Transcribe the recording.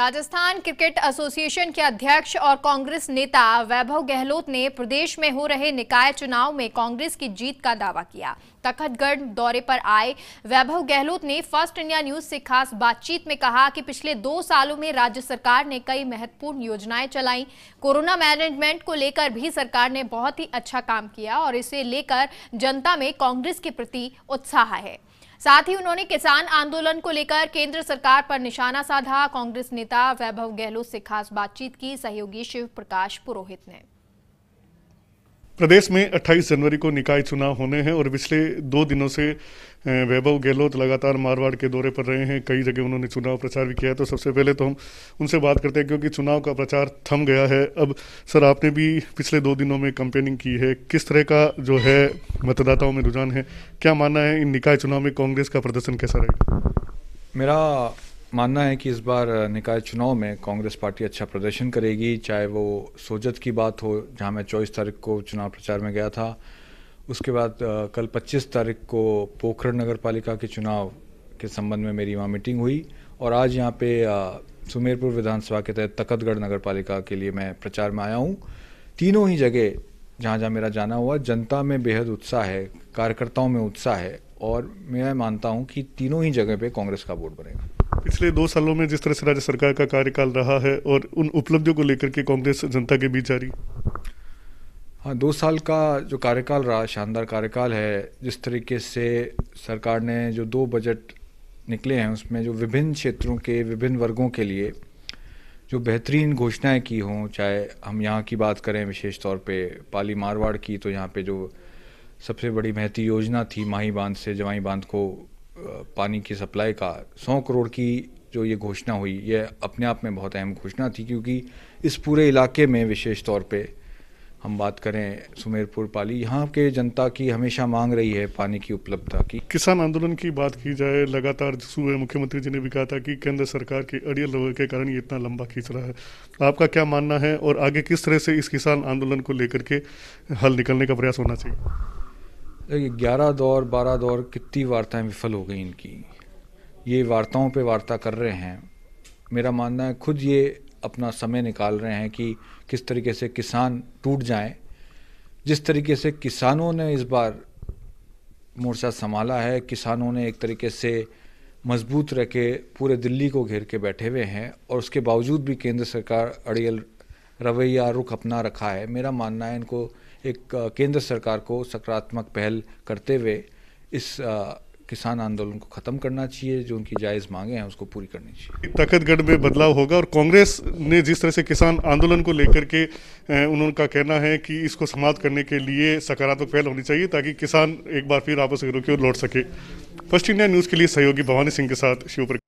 Rajasthan cricket association के अध्यक्ष और कांग्रेस नेता वैभव गहलोत ने प्रदेश में हो रहे निकाय चुनाव में कांग्रेस की जीत का दावा किया तखतगढ़ दौरे पर आए वैभव गहलोत ने फर्स्ट इंडिया न्यूज से खास बातचीत में कहा कि पिछले दो सालों में राज्य सरकार ने कई महत्वपूर्ण योजनाएं चलाई कोरोना मैनेजमेंट को लेकर भी सरकार ने बहुत ही अच्छा काम किया और इसे लेकर जनता में कांग्रेस के प्रति उत्साह है साथ ही उन्होंने किसान आंदोलन को लेकर केंद्र सरकार पर निशाना साधा कांग्रेस नेता वैभव गहलोत से खास बातचीत की सहयोगी शिव प्रकाश पुरोहित ने प्रदेश में 28 जनवरी को निकाय चुनाव होने हैं और पिछले दो दिनों से वैभव गहलोत लगातार मारवाड़ के दौरे पर रहे हैं कई जगह उन्होंने चुनाव प्रचार भी किया है तो सबसे पहले तो हम उनसे बात करते हैं क्योंकि चुनाव का प्रचार थम गया है अब सर आपने भी पिछले दो दिनों में कंपेनिंग की है किस तरह का जो है मतदाताओं में रुझान है क्या मानना है इन निकाय चुनाव में कांग्रेस का प्रदर्शन कैसा रहेगा मेरा मानना है कि इस बार निकाय चुनाव में कांग्रेस पार्टी अच्छा प्रदर्शन करेगी चाहे वो सोजत की बात हो जहां मैं चौबीस तारीख को चुनाव प्रचार में गया था उसके बाद कल 25 तारीख को पोखरण नगर पालिका के चुनाव के संबंध में मेरी वहाँ मीटिंग हुई और आज यहाँ पे सुमेरपुर विधानसभा के तहत तकतगढ़ नगर पालिका के लिए मैं प्रचार में आया हूँ तीनों ही जगह जहाँ जहाँ मेरा जाना हुआ जनता में बेहद उत्साह है कार्यकर्ताओं में उत्साह है और मैं मानता हूँ कि तीनों ही जगह पे कांग्रेस का वोट बनेगा पिछले दो सालों में जिस तरह से राज्य सरकार का कार्यकाल रहा है और उन उपलब्धियों को लेकर के कांग्रेस जनता के बीच जारी हाँ दो साल का जो कार्यकाल रहा शानदार कार्यकाल है जिस तरीके से सरकार ने जो दो बजट निकले हैं उसमें जो विभिन्न क्षेत्रों के विभिन्न वर्गों के लिए जो बेहतरीन घोषणाएं की हों चाहे हम यहाँ की बात करें विशेष तौर पे पाली मारवाड़ की तो यहाँ पे जो सबसे बड़ी महती योजना थी माही बांध से जवाई बांध को पानी की सप्लाई का सौ करोड़ की जो ये घोषणा हुई ये अपने आप में बहुत अहम घोषणा थी क्योंकि इस पूरे इलाके में विशेष तौर पे हम बात करें सुमेरपुर पाली यहाँ के जनता की हमेशा मांग रही है पानी की उपलब्धता की किसान आंदोलन की बात की जाए लगातार सुबह मुख्यमंत्री जी ने भी कहा था कि केंद्र सरकार के अड़ियल रवैये के कारण ये इतना लंबा खींच रहा है आपका क्या मानना है और आगे किस तरह से इस किसान आंदोलन को लेकर के हल निकलने का प्रयास होना चाहिए ग्यारह दौर बारह दौर कितनी वार्ताएं विफल हो गई इनकी ये वार्ताओं पे वार्ता कर रहे हैं मेरा मानना है खुद ये अपना समय निकाल रहे हैं कि किस तरीके से किसान टूट जाएं जिस तरीके से किसानों ने इस बार मोर्चा संभाला है किसानों ने एक तरीके से मजबूत रह के पूरे दिल्ली को घेर के बैठे हुए हैं और उसके बावजूद भी केंद्र सरकार अड़ियल रवैया रुख अपना रखा है मेरा मानना है इनको एक केंद्र सरकार को सकारात्मक पहल करते हुए इस किसान आंदोलन को ख़त्म करना चाहिए जो उनकी जायज़ मांगे हैं उसको पूरी करनी चाहिए तखतगढ़ में बदलाव होगा और कांग्रेस ने जिस तरह से किसान आंदोलन को लेकर के उनका कहना है कि इसको समाप्त करने के लिए सकारात्मक पहल होनी चाहिए ताकि किसान एक बार फिर आपस घरों की ओर लौट सके फर्स्ट इंडिया न्यूज़ के लिए सहयोगी भवानी सिंह के साथ शिवपुर